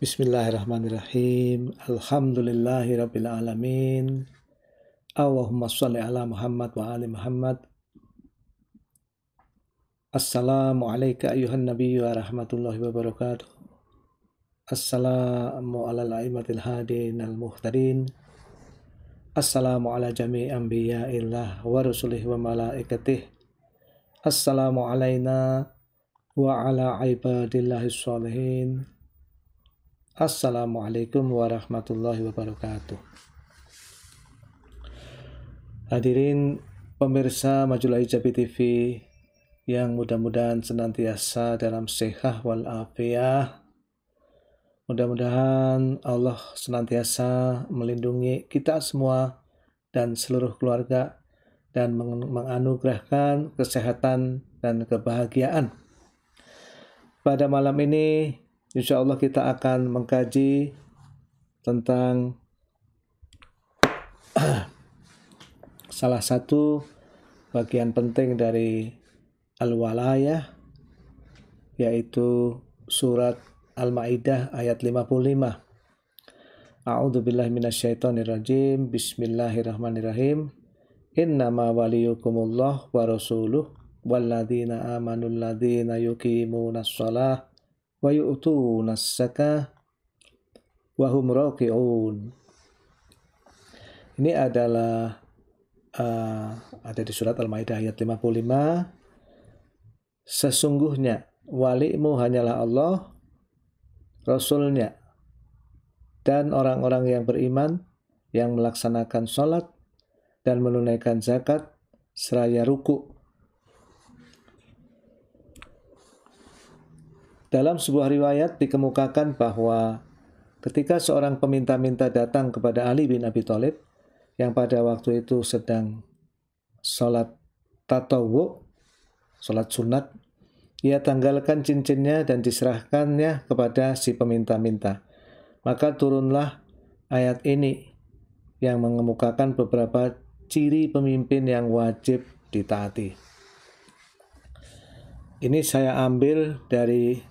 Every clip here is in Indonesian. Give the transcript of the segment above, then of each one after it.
Bismillahirrahmanirrahim. Alhamdulillahirabbil alamin. Allahumma salli ala Muhammad wa ali Muhammad. Assalamu alayka ayuhan Nabi wa rahmatullahi wa barakatuh. Assalamu ala al-aimatil hadin al muhtarin Assalamu ala jami' illah wa rusulih wa malaikatih. Assalamu alayna wa ala ibadillahis salihin. Assalamualaikum warahmatullahi wabarakatuh. Hadirin pemirsa Majulah Ijabi TV yang mudah-mudahan senantiasa dalam sehat wal Mudah-mudahan Allah senantiasa melindungi kita semua dan seluruh keluarga dan menganugerahkan kesehatan dan kebahagiaan. Pada malam ini Insya Allah kita akan mengkaji tentang salah satu bagian penting dari Al-Walayah yaitu surat Al-Maidah ayat 55. A'udhu billahi minasyaitonir rajim. Bismillahirrahmanirrahim. Innama waliyukumullah wa rasuluh walladzina amanu alladzina yuqimunas wa yu'tuna zakah wa hum raqi'un. Ini adalah uh, ada di surat Al-Maidah ayat 55 sesungguhnya walimu hanyalah Allah Rasulnya dan orang-orang yang beriman yang melaksanakan sholat dan menunaikan zakat seraya ruku Dalam sebuah riwayat dikemukakan bahwa ketika seorang peminta-minta datang kepada Ali bin Abi Thalib yang pada waktu itu sedang sholat tatawu, sholat sunat, ia tanggalkan cincinnya dan diserahkannya kepada si peminta-minta. Maka turunlah ayat ini yang mengemukakan beberapa ciri pemimpin yang wajib ditaati. Ini saya ambil dari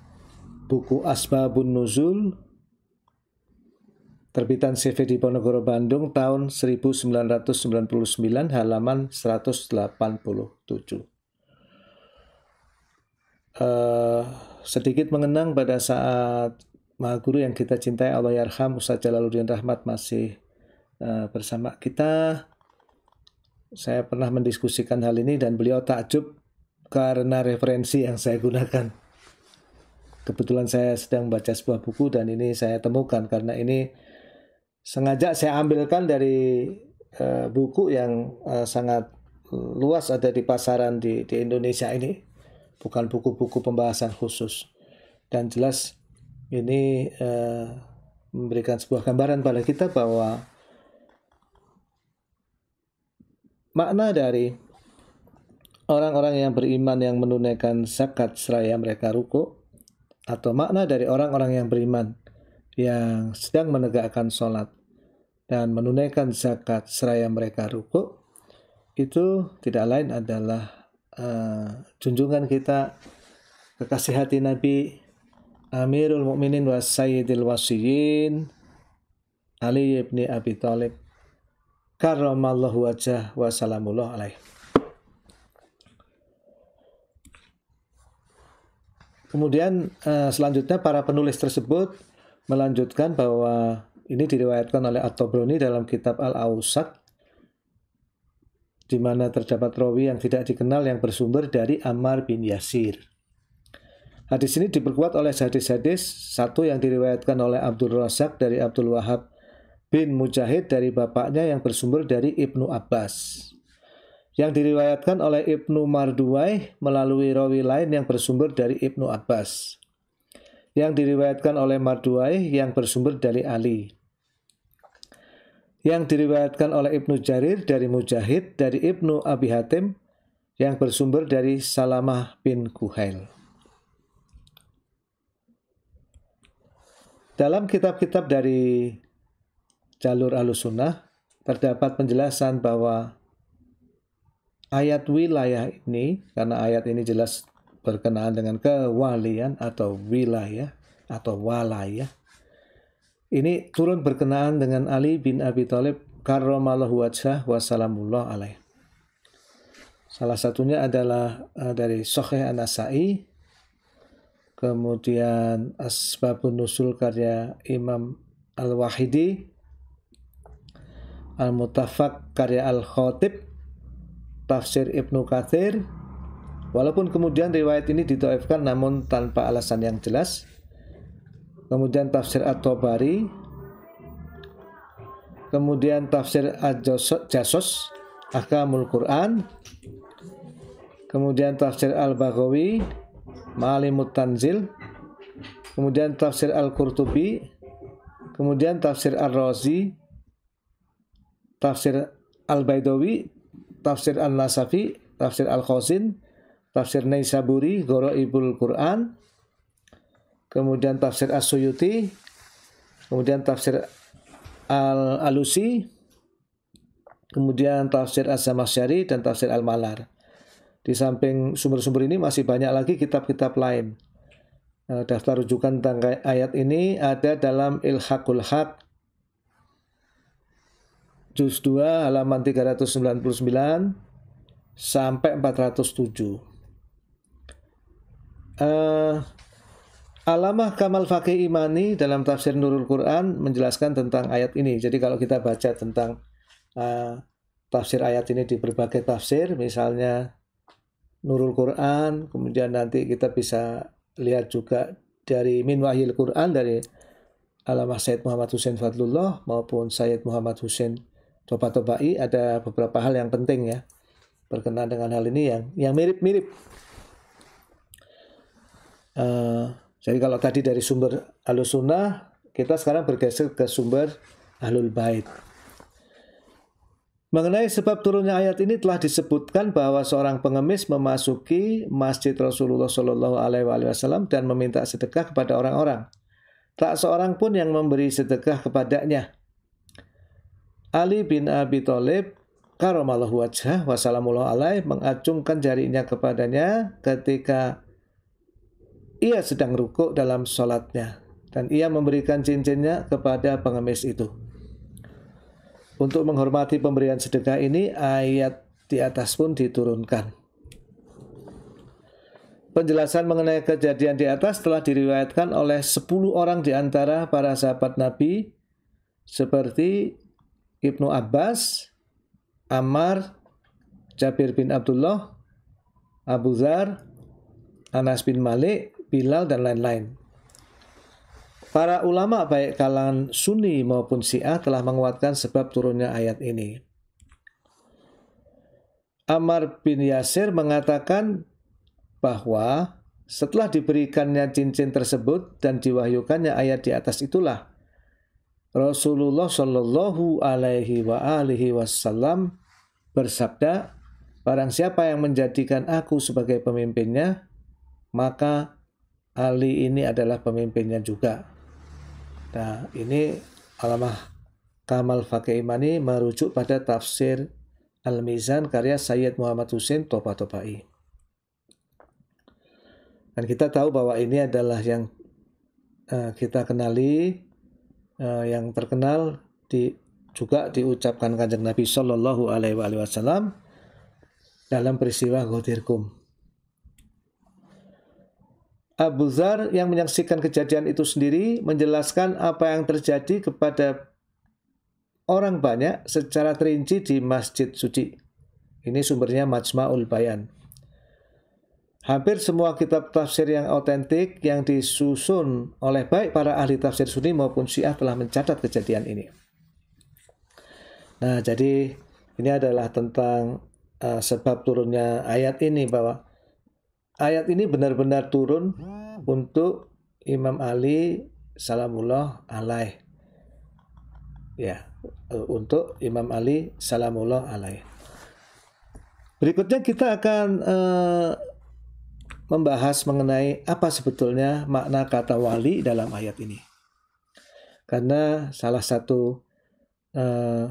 buku Asbabun Nuzul terbitan CV di Ponegoro Bandung tahun 1999 halaman 187. Uh, eh, sedikit mengenang pada saat Maha Guru yang kita cintai Allah Yarham Ustaz Jalaluddin Rahmat masih uh, bersama kita. Saya pernah mendiskusikan hal ini dan beliau takjub karena referensi yang saya gunakan Kebetulan saya sedang baca sebuah buku dan ini saya temukan karena ini sengaja saya ambilkan dari uh, buku yang uh, sangat luas ada di pasaran di, di Indonesia ini, bukan buku-buku pembahasan khusus. Dan jelas ini uh, memberikan sebuah gambaran pada kita bahwa makna dari orang-orang yang beriman yang menunaikan zakat seraya mereka ruko atau makna dari orang-orang yang beriman yang sedang menegakkan sholat dan menunaikan zakat seraya mereka rukuk itu tidak lain adalah uh, junjungan kita kekasih hati Nabi Amirul Mukminin wa Sayyidil Wasiyin Ali ibn Abi Thalib karramallahu wajah wa salamullah alaihi Kemudian eh, selanjutnya para penulis tersebut melanjutkan bahwa ini diriwayatkan oleh At-Tabrani dalam kitab Al-Ausak di mana terdapat rawi yang tidak dikenal yang bersumber dari Ammar bin Yasir. Hadis ini diperkuat oleh hadis-hadis satu yang diriwayatkan oleh Abdul Razak dari Abdul Wahab bin Mujahid dari bapaknya yang bersumber dari Ibnu Abbas yang diriwayatkan oleh Ibnu Marduwai melalui rawi lain yang bersumber dari Ibnu Abbas yang diriwayatkan oleh Marduwai yang bersumber dari Ali yang diriwayatkan oleh Ibnu Jarir dari Mujahid dari Ibnu Abi Hatim yang bersumber dari Salamah bin Kuhail. Dalam kitab-kitab dari jalur alusunah terdapat penjelasan bahwa ayat wilayah ini, karena ayat ini jelas berkenaan dengan kewalian atau wilayah atau walayah. Ini turun berkenaan dengan Ali bin Abi Thalib karramallahu wajhah wa salamullah alaih. Salah satunya adalah eh, dari Sahih Anasai kemudian Asbabun Nusul karya Imam Al-Wahidi Al-Mutafak karya al khotib tafsir Ibnu Kathir Walaupun kemudian riwayat ini didoifkan namun tanpa alasan yang jelas. Kemudian tafsir At-Tabari. Kemudian tafsir Ad-Jasos, Akamul Quran. Kemudian tafsir Al-Baghawi, Ma'alimut Tanzil. Kemudian tafsir Al-Qurtubi. Kemudian tafsir Ar-Razi. Tafsir Al-Baidawi tafsir An-Nasafi, tafsir al Khosin, tafsir Naisaburi, Ibul Quran, kemudian tafsir As-Suyuti, kemudian tafsir Al-Alusi, kemudian tafsir As-Samasyari dan tafsir Al-Malar. Di samping sumber-sumber ini masih banyak lagi kitab-kitab lain. Eh, daftar rujukan tentang ayat ini ada dalam Ilhaqul Haq, juz 2 halaman 399 sampai 407. Uh, eh, Alamah Kamal Fakih Imani dalam tafsir Nurul Quran menjelaskan tentang ayat ini. Jadi kalau kita baca tentang uh, tafsir ayat ini di berbagai tafsir, misalnya Nurul Quran, kemudian nanti kita bisa lihat juga dari Min Wahyil Quran dari Alamah Syed Muhammad Hussein Fadlullah maupun Syed Muhammad Hussein Toba Tobai ada beberapa hal yang penting ya berkenaan dengan hal ini yang yang mirip-mirip. Uh, jadi kalau tadi dari sumber alusunah kita sekarang bergeser ke sumber alul bait. Mengenai sebab turunnya ayat ini telah disebutkan bahwa seorang pengemis memasuki masjid Rasulullah Shallallahu Alaihi Wasallam dan meminta sedekah kepada orang-orang. Tak seorang pun yang memberi sedekah kepadanya. Ali bin Abi Thalib karomallahu wajah wassalamuallah alaih mengacungkan jarinya kepadanya ketika ia sedang rukuk dalam sholatnya dan ia memberikan cincinnya kepada pengemis itu. Untuk menghormati pemberian sedekah ini ayat di atas pun diturunkan. Penjelasan mengenai kejadian di atas telah diriwayatkan oleh 10 orang di antara para sahabat Nabi seperti Ibnu Abbas, Ammar, Jabir bin Abdullah, Abu Zar, Anas bin Malik, Bilal, dan lain-lain. Para ulama baik kalangan Sunni maupun Syiah telah menguatkan sebab turunnya ayat ini. Ammar bin Yasir mengatakan bahwa setelah diberikannya cincin tersebut dan diwahyukannya ayat di atas itulah Rasulullah Shallallahu Alaihi wa alihi Wasallam bersabda, "Barang siapa yang menjadikan aku sebagai pemimpinnya, maka Ali ini adalah pemimpinnya juga." Nah, ini alamah Kamal Fakih Imani merujuk pada tafsir Al-Mizan karya Sayyid Muhammad Husin topa topai Dan kita tahu bahwa ini adalah yang eh, kita kenali Eh, yang terkenal di juga diucapkan kanjeng Nabi Shallallahu Alaihi Wasallam dalam peristiwa ghotirkum. Abu Zar yang menyaksikan kejadian itu sendiri menjelaskan apa yang terjadi kepada orang banyak secara terinci di masjid suci. Ini sumbernya Majma'ul Bayan. Hampir semua kitab tafsir yang otentik yang disusun oleh baik para ahli tafsir Sunni maupun Syiah telah mencatat kejadian ini. Nah, jadi ini adalah tentang uh, sebab turunnya ayat ini bahwa ayat ini benar-benar turun untuk Imam Ali salamullah alaih. Ya, eh, untuk Imam Ali salamullah alaih. Berikutnya kita akan uh, membahas mengenai apa sebetulnya makna kata wali dalam ayat ini. Karena salah satu uh,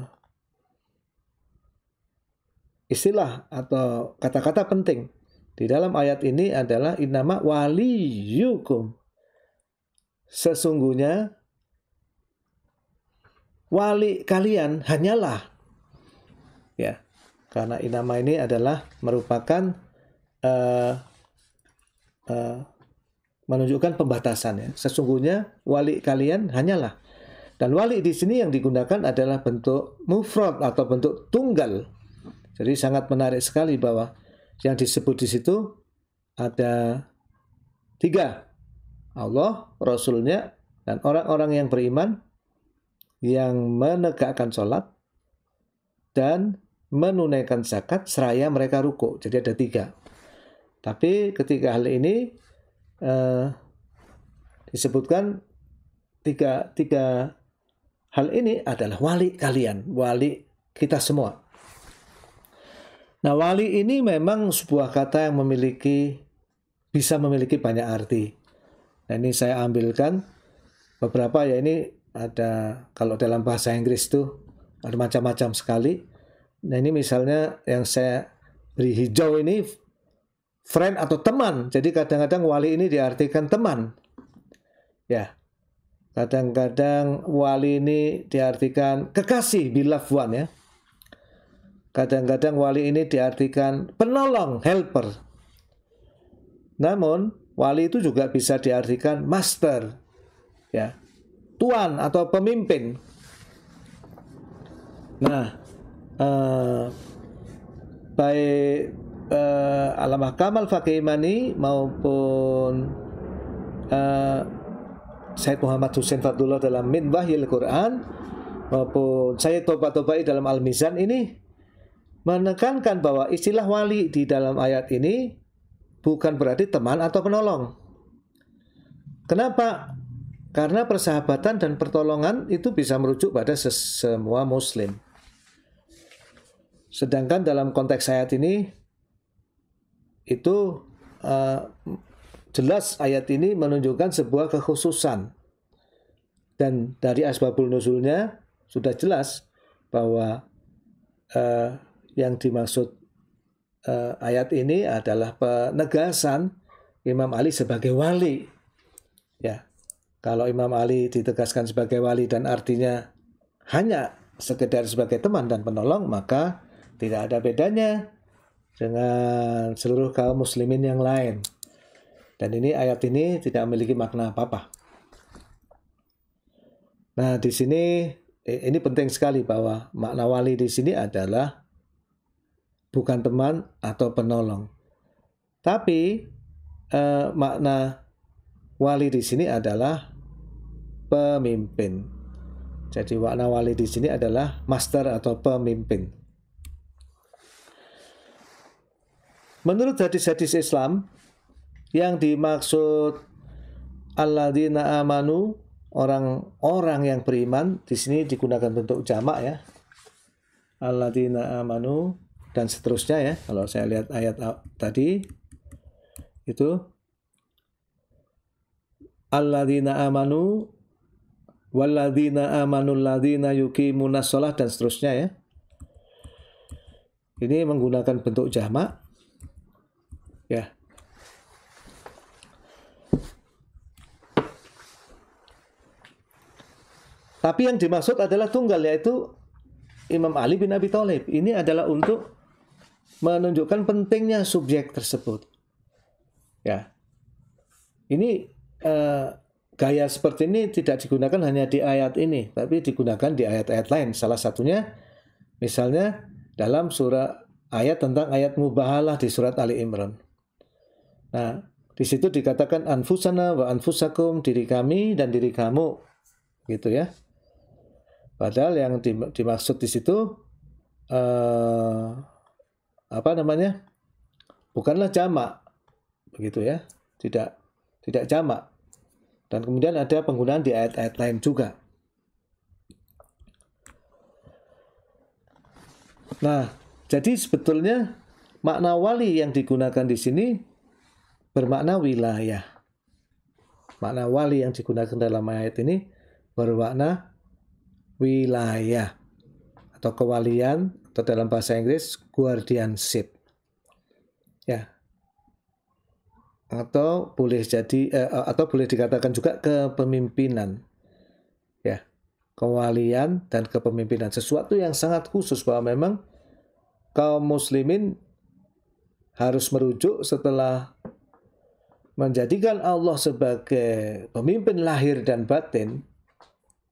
istilah atau kata-kata penting di dalam ayat ini adalah inama wali yukum Sesungguhnya wali kalian hanyalah ya karena inama ini adalah merupakan uh, Eh, menunjukkan pembatasannya Sesungguhnya wali kalian hanyalah dan wali di sini yang digunakan adalah bentuk mufrad atau bentuk tunggal. Jadi sangat menarik sekali bahwa yang disebut di situ ada tiga. Allah, Rasulnya, dan orang-orang yang beriman yang menegakkan sholat dan menunaikan zakat seraya mereka ruku. Jadi ada tiga. Tapi ketika hal ini eh, disebutkan tiga tiga hal ini adalah wali kalian, wali kita semua. Nah, wali ini memang sebuah kata yang memiliki bisa memiliki banyak arti. Nah, ini saya ambilkan beberapa ya ini ada kalau dalam bahasa Inggris tuh ada macam-macam sekali. Nah, ini misalnya yang saya beri hijau ini friend atau teman. Jadi kadang-kadang wali ini diartikan teman. Ya. Kadang-kadang wali ini diartikan kekasih beloved one ya. Kadang-kadang wali ini diartikan penolong, helper. Namun wali itu juga bisa diartikan master. Ya. Tuan atau pemimpin. Nah, eh, baik uh, ala mahkamah Fakimani maupun uh, Muhammad Husain Fadullah dalam wahyil Quran maupun Said Toba Tobai dalam Al Mizan ini menekankan bahwa istilah wali di dalam ayat ini bukan berarti teman atau penolong. Kenapa? Karena persahabatan dan pertolongan itu bisa merujuk pada semua muslim. Sedangkan dalam konteks ayat ini itu uh, jelas ayat ini menunjukkan sebuah kekhususan dan dari asbabul nuzulnya sudah jelas bahwa uh, yang dimaksud uh, ayat ini adalah penegasan Imam Ali sebagai wali ya kalau Imam Ali ditegaskan sebagai wali dan artinya hanya sekedar sebagai teman dan penolong maka tidak ada bedanya dengan seluruh kaum muslimin yang lain. Dan ini ayat ini tidak memiliki makna apa-apa. Nah, di sini eh, ini penting sekali bahwa makna wali di sini adalah bukan teman atau penolong. Tapi eh, makna wali di sini adalah pemimpin. Jadi makna wali di sini adalah master atau pemimpin. Menurut hadis-hadis Islam yang dimaksud alladzina amanu orang-orang yang beriman di sini digunakan bentuk jamak ya. Alladzina amanu dan seterusnya ya. Kalau saya lihat ayat tadi itu alladzina amanu walladzina amanu alladzina yuki munasolah dan seterusnya ya. Ini menggunakan bentuk jamak Tapi yang dimaksud adalah tunggal yaitu Imam Ali bin Abi Thalib. Ini adalah untuk menunjukkan pentingnya subjek tersebut. Ya. Ini eh, gaya seperti ini tidak digunakan hanya di ayat ini, tapi digunakan di ayat-ayat lain. Salah satunya misalnya dalam surah ayat tentang ayat mubahalah di surat Ali Imran. Nah, di situ dikatakan anfusana wa anfusakum diri kami dan diri kamu. Gitu ya. Padahal yang dimaksud di situ eh, apa namanya? Bukanlah jamak, begitu ya? Tidak tidak jamak. Dan kemudian ada penggunaan di ayat-ayat lain juga. Nah, jadi sebetulnya makna wali yang digunakan di sini bermakna wilayah. Makna wali yang digunakan dalam ayat ini bermakna wilayah atau kewalian atau dalam bahasa Inggris guardianship. Ya. Atau boleh jadi eh, eh, atau boleh dikatakan juga kepemimpinan. Ya. Kewalian dan kepemimpinan sesuatu yang sangat khusus bahwa memang kaum muslimin harus merujuk setelah menjadikan Allah sebagai pemimpin lahir dan batin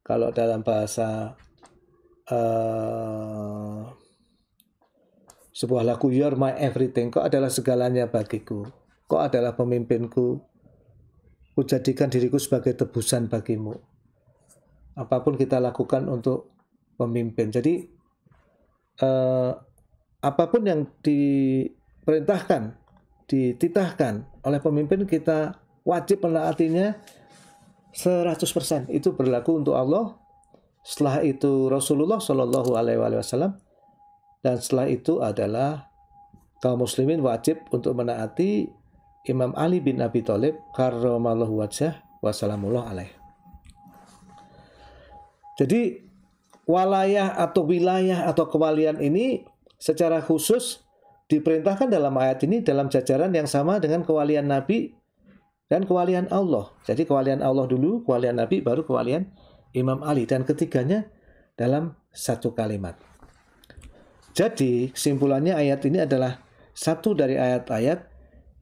kalau dalam bahasa uh, sebuah lagu You're My Everything, kok adalah segalanya bagiku, kok adalah pemimpinku, kujadikan diriku sebagai tebusan bagimu. Apapun kita lakukan untuk pemimpin. Jadi uh, apapun yang diperintahkan, dititahkan oleh pemimpin kita wajib menaatinya 100% itu berlaku untuk Allah setelah itu Rasulullah Shallallahu Alaihi Wasallam dan setelah itu adalah kaum muslimin wajib untuk menaati Imam Ali bin Abi Thalib karramallahu wajah wasallamullah alaih. Jadi walayah atau wilayah atau kewalian ini secara khusus diperintahkan dalam ayat ini dalam jajaran yang sama dengan kewalian Nabi dan kewalian Allah. Jadi kewalian Allah dulu, kewalian Nabi, baru kewalian Imam Ali. Dan ketiganya dalam satu kalimat. Jadi kesimpulannya ayat ini adalah satu dari ayat-ayat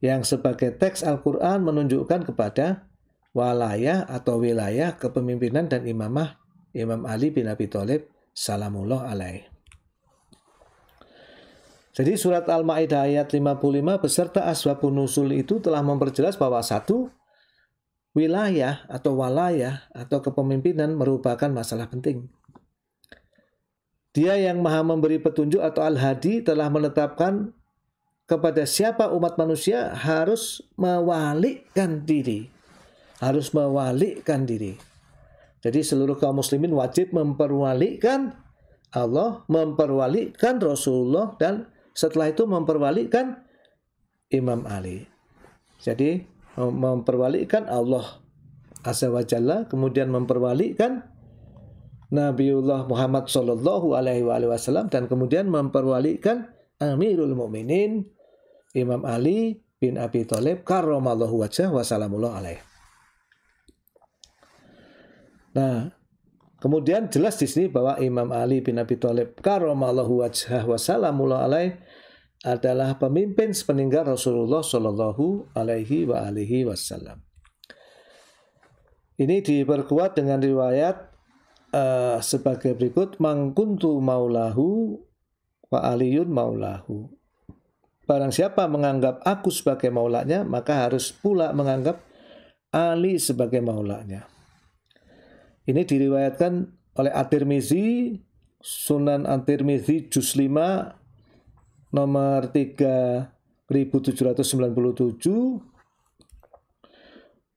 yang sebagai teks Al-Quran menunjukkan kepada walayah atau wilayah kepemimpinan dan imamah Imam Ali bin Abi Thalib salamullah Alaihi. Jadi surat Al-Maidah ayat 55 beserta asbabun nusul itu telah memperjelas bahwa satu wilayah atau walayah atau kepemimpinan merupakan masalah penting. Dia yang maha memberi petunjuk atau al-hadi telah menetapkan kepada siapa umat manusia harus mewalikkan diri. Harus mewalikkan diri. Jadi seluruh kaum muslimin wajib memperwalikan Allah, memperwalikan Rasulullah dan setelah itu memperbalikkan Imam Ali. Jadi memperbalikkan Allah Azza wa Jalla, kemudian memperbalikkan Nabiullah Muhammad sallallahu Alaihi Wasallam dan kemudian memperbalikkan Amirul Mukminin Imam Ali bin Abi Thalib karramallahu wajah wasalamullah alaih. Nah, Kemudian jelas di sini bahwa Imam Ali bin Abi Thalib karomallahu wajhah wa alaih adalah pemimpin sepeninggal Rasulullah Shallallahu alaihi wa alihi wasallam. Ini diperkuat dengan riwayat uh, sebagai berikut mangkuntu maulahu wa aliyun maulahu. Barang siapa menganggap aku sebagai maulanya, maka harus pula menganggap Ali sebagai maulanya. Ini diriwayatkan oleh At-Tirmizi, Sunan At-Tirmizi juz 5 nomor 3797.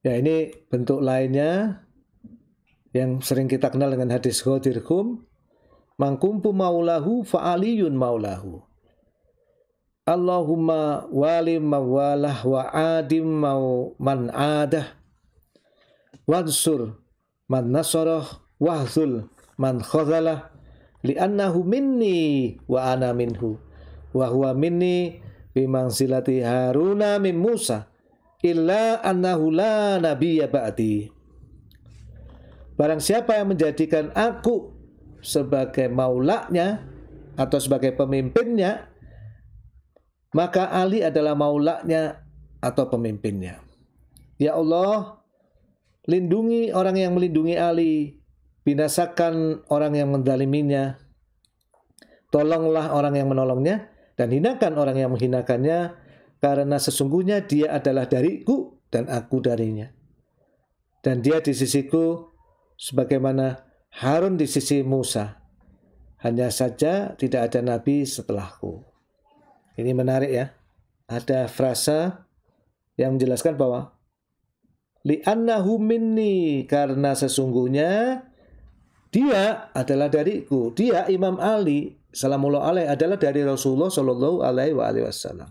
Ya ini bentuk lainnya yang sering kita kenal dengan hadis Ghadirhum. Mangkumpu maulahu fa'aliyun maulahu. Allahumma wali mawalah wa adim mau man adah wansur man nasarah wahzul man khazalah li'annahu minni wa ana minhu wa huwa minni bimansilati haruna min Musa illa annahu la nabiyya ba'di Barang siapa yang menjadikan aku sebagai maulaknya atau sebagai pemimpinnya maka Ali adalah maulaknya atau pemimpinnya Ya Allah Lindungi orang yang melindungi Ali, binasakan orang yang mendaliminya. Tolonglah orang yang menolongnya, dan hinakan orang yang menghinakannya, karena sesungguhnya dia adalah dariku dan aku darinya. Dan dia di sisiku sebagaimana Harun di sisi Musa. Hanya saja tidak ada nabi setelahku. Ini menarik ya. Ada frasa yang menjelaskan bahwa li'annahu minni karena sesungguhnya dia adalah dariku dia Imam Ali salamullah alaih adalah dari Rasulullah sallallahu alaihi wa alihi wasallam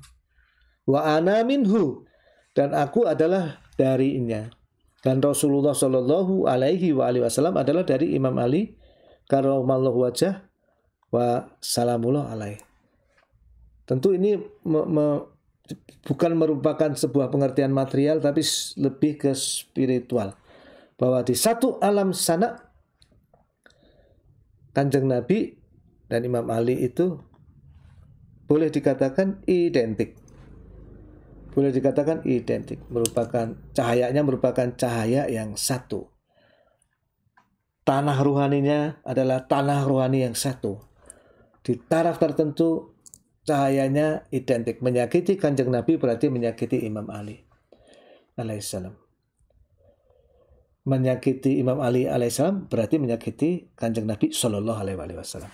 wa ana minhu dan aku adalah darinya dan Rasulullah sallallahu alaihi wa alihi wasallam adalah dari Imam Ali karamallahu wajah wa salamullah alaih tentu ini me, me, bukan merupakan sebuah pengertian material tapi lebih ke spiritual. Bahwa di satu alam sana Kanjeng Nabi dan Imam Ali itu boleh dikatakan identik. Boleh dikatakan identik, merupakan cahayanya merupakan cahaya yang satu. Tanah ruhaninya adalah tanah ruhani yang satu. Di taraf tertentu cahayanya identik. Menyakiti kanjeng Nabi berarti menyakiti Imam Ali alaihissalam. Menyakiti Imam Ali alaihissalam berarti menyakiti kanjeng Nabi Shallallahu alaihi wasallam.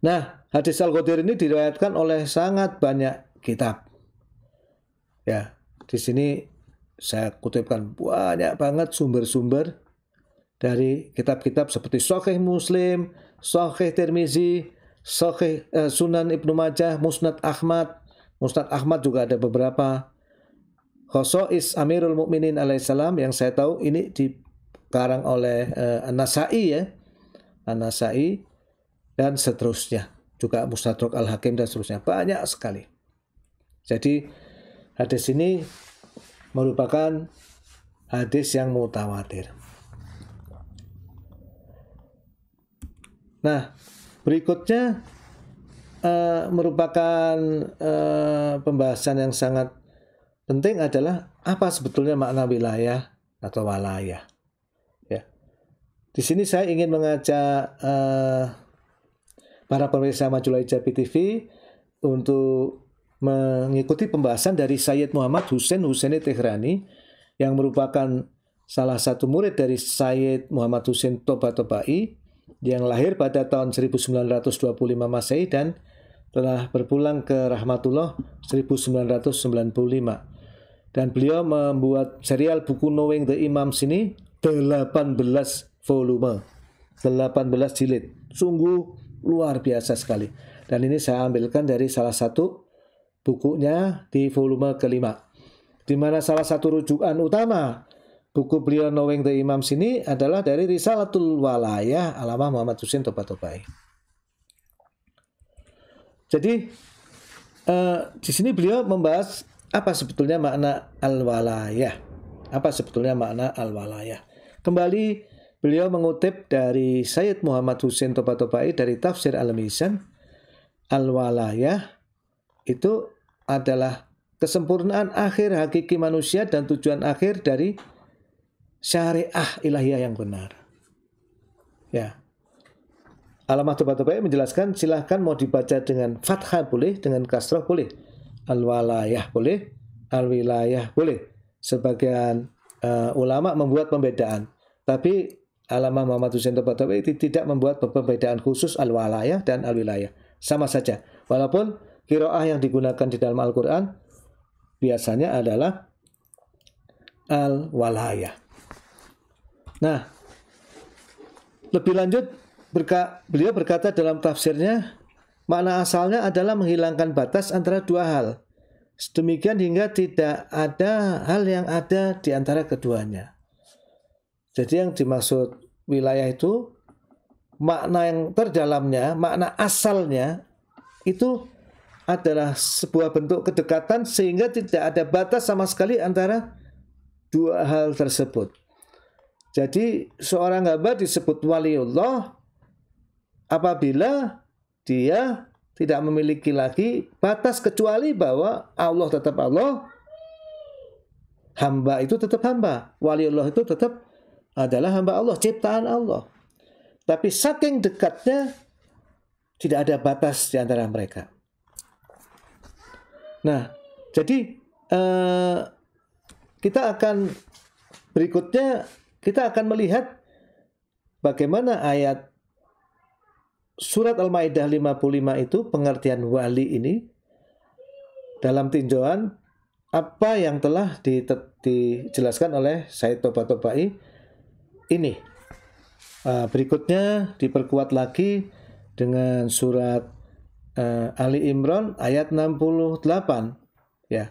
Nah, hadis Al-Qadir ini diriwayatkan oleh sangat banyak kitab. Ya, di sini saya kutipkan banyak banget sumber-sumber dari kitab-kitab seperti Sahih Muslim, Sahih Tirmizi, Sahih eh, Sunan Ibnu Majah, Musnad Ahmad, Musnad Ahmad juga ada beberapa. Khosois Amirul Mukminin alaihissalam yang saya tahu ini dikarang oleh eh, nasai ya. nasai dan seterusnya. Juga Mustadrak Al-Hakim dan seterusnya. Banyak sekali. Jadi hadis ini merupakan hadis yang mutawatir. Nah, Berikutnya uh, merupakan uh, pembahasan yang sangat penting adalah apa sebetulnya makna wilayah atau walayah. Ya. Di sini saya ingin mengajak uh, para pemirsa Majulah Ijabi TV untuk mengikuti pembahasan dari Sayyid Muhammad Hussein Husaini Tehrani yang merupakan salah satu murid dari Sayyid Muhammad Hussein Toba Tobai yang lahir pada tahun 1925 Masehi dan telah berpulang ke Rahmatullah 1995. Dan beliau membuat serial buku Knowing the Imam sini 18 volume, 18 jilid. Sungguh luar biasa sekali. Dan ini saya ambilkan dari salah satu bukunya di volume kelima. Di mana salah satu rujukan utama buku beliau Knowing the imam sini adalah dari Risalatul Walayah alamah Muhammad Husin Toba Tobai. Jadi eh, di sini beliau membahas apa sebetulnya makna al-walayah. Apa sebetulnya makna al-walayah. Kembali beliau mengutip dari Sayyid Muhammad Husin Toba dari tafsir al misan al-walayah itu adalah kesempurnaan akhir hakiki manusia dan tujuan akhir dari syariah ilahiyah yang benar. Ya. Tuba Tubatubaya menjelaskan silahkan mau dibaca dengan fathah boleh, dengan kasroh boleh, al-walayah boleh, al-wilayah boleh. Sebagian uh, ulama membuat pembedaan, tapi alamah Muhammad Tuba Tubatubaya tidak membuat pembedaan khusus al-walayah dan al-wilayah. Sama saja. Walaupun kiroah yang digunakan di dalam Al-Quran biasanya adalah al-walayah. Nah, lebih lanjut berka, beliau berkata dalam tafsirnya, makna asalnya adalah menghilangkan batas antara dua hal. Sedemikian hingga tidak ada hal yang ada di antara keduanya. Jadi yang dimaksud wilayah itu makna yang terdalamnya, makna asalnya itu adalah sebuah bentuk kedekatan sehingga tidak ada batas sama sekali antara dua hal tersebut. Jadi seorang hamba disebut waliullah apabila dia tidak memiliki lagi batas kecuali bahwa Allah tetap Allah, hamba itu tetap hamba, waliullah itu tetap adalah hamba Allah, ciptaan Allah. Tapi saking dekatnya tidak ada batas di antara mereka. Nah, jadi eh, kita akan berikutnya kita akan melihat bagaimana ayat surat Al-Maidah 55 itu pengertian wali ini dalam tinjauan apa yang telah dijelaskan oleh Said Toba Tobai ini. Uh, berikutnya diperkuat lagi dengan surat uh, Ali Imran ayat 68 ya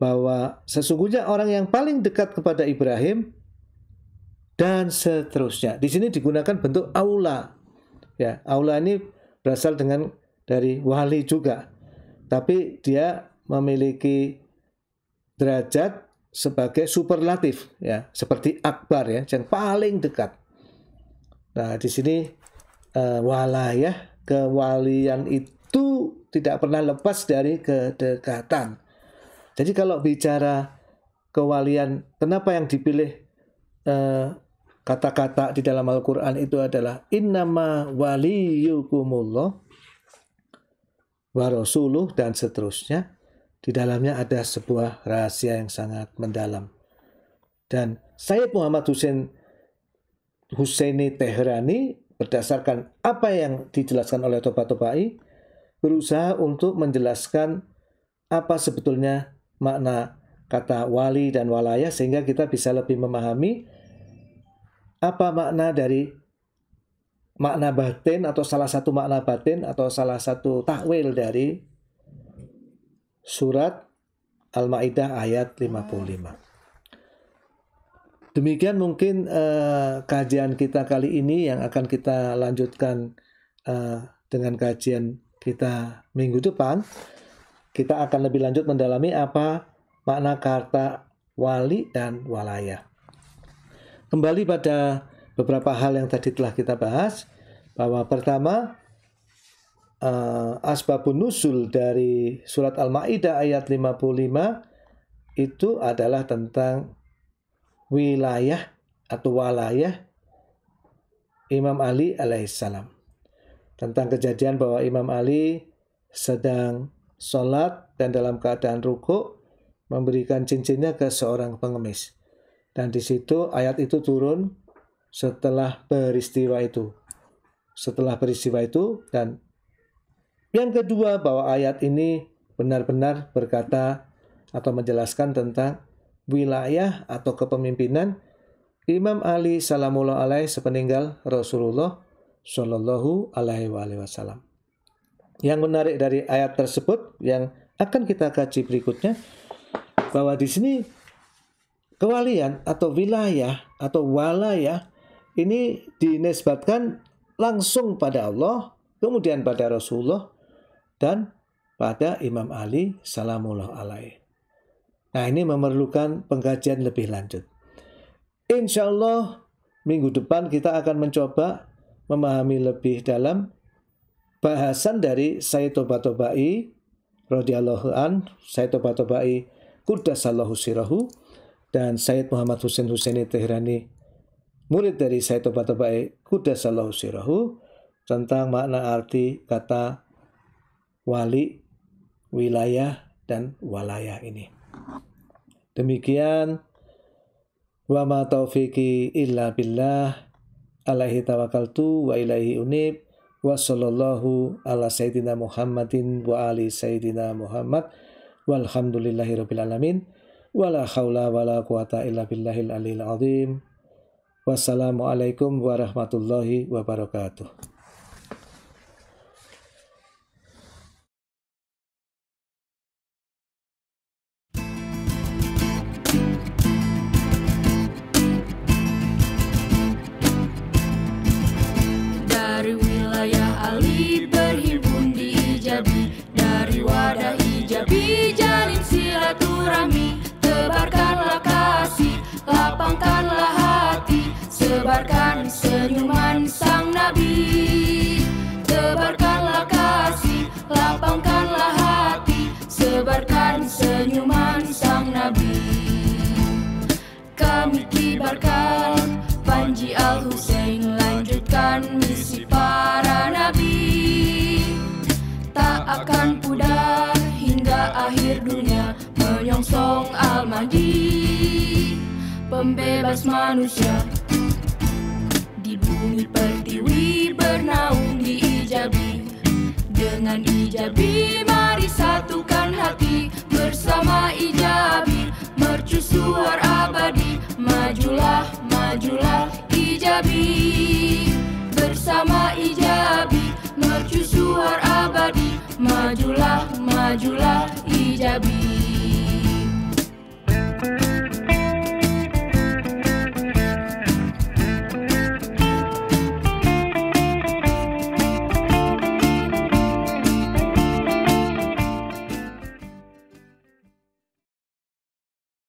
bahwa sesungguhnya orang yang paling dekat kepada Ibrahim dan seterusnya. Di sini digunakan bentuk aula. Ya, aula ini berasal dengan dari wali juga. Tapi dia memiliki derajat sebagai superlatif ya, seperti akbar ya, yang paling dekat. Nah, di sini uh, ya, kewalian itu tidak pernah lepas dari kedekatan. Jadi kalau bicara kewalian, kenapa yang dipilih eh, kata-kata di dalam Al-Quran itu adalah innama waliyukumullah wa rasuluh dan seterusnya. Di dalamnya ada sebuah rahasia yang sangat mendalam. Dan saya Muhammad Hussein Husseini Tehrani berdasarkan apa yang dijelaskan oleh Toba Tobai berusaha untuk menjelaskan apa sebetulnya makna kata wali dan walayah sehingga kita bisa lebih memahami apa makna dari makna batin atau salah satu makna batin atau salah satu takwil dari surat Al-Maidah ayat 55. Demikian mungkin uh, kajian kita kali ini yang akan kita lanjutkan uh, dengan kajian kita minggu depan. Kita akan lebih lanjut mendalami apa makna kata wali dan walayah kembali pada beberapa hal yang tadi telah kita bahas bahwa pertama uh, asbabun nusul dari surat Al-Maidah ayat 55 itu adalah tentang wilayah atau walayah Imam Ali alaihissalam. Tentang kejadian bahwa Imam Ali sedang sholat dan dalam keadaan rukuk memberikan cincinnya ke seorang pengemis. Dan di situ ayat itu turun setelah peristiwa itu. Setelah peristiwa itu dan yang kedua bahwa ayat ini benar-benar berkata atau menjelaskan tentang wilayah atau kepemimpinan Imam Ali salamullah alaih sepeninggal Rasulullah Shallallahu alaihi wasallam. Yang menarik dari ayat tersebut yang akan kita kaji berikutnya bahwa di sini kewalian atau wilayah atau walayah ini dinisbatkan langsung pada Allah, kemudian pada Rasulullah dan pada Imam Ali salamullah alaih. Nah ini memerlukan pengkajian lebih lanjut. Insya Allah minggu depan kita akan mencoba memahami lebih dalam bahasan dari Sayyid Toba Tobai radhiyallahu an Sayyid Toba Tobai kudasallahu sirahu dan Sayyid Muhammad Husain Husaini Tehrani, murid dari Sayyid Toba Toba'i Kudasallahu Sirahu, tentang makna arti kata wali, wilayah, dan walayah ini. Demikian, wa ma taufiqi illa billah, alaihi tawakaltu wa ilaihi unib, wa ala sayyidina Muhammadin wa ali sayyidina Muhammad, walhamdulillahi alamin wala haula wala quwata illa billahil alil azim. Wassalamualaikum warahmatullahi wabarakatuh. Al-Husain lanjutkan misi para nabi Tak akan pudar hingga akhir dunia Menyongsong Al-Mahdi Pembebas manusia Di bumi pertiwi bernaung ijabi Dengan ijabi satukan hati bersama Ijabi mercusuar abadi majulah majulah Ijabi bersama Ijabi mercusuar abadi majulah majulah Ijabi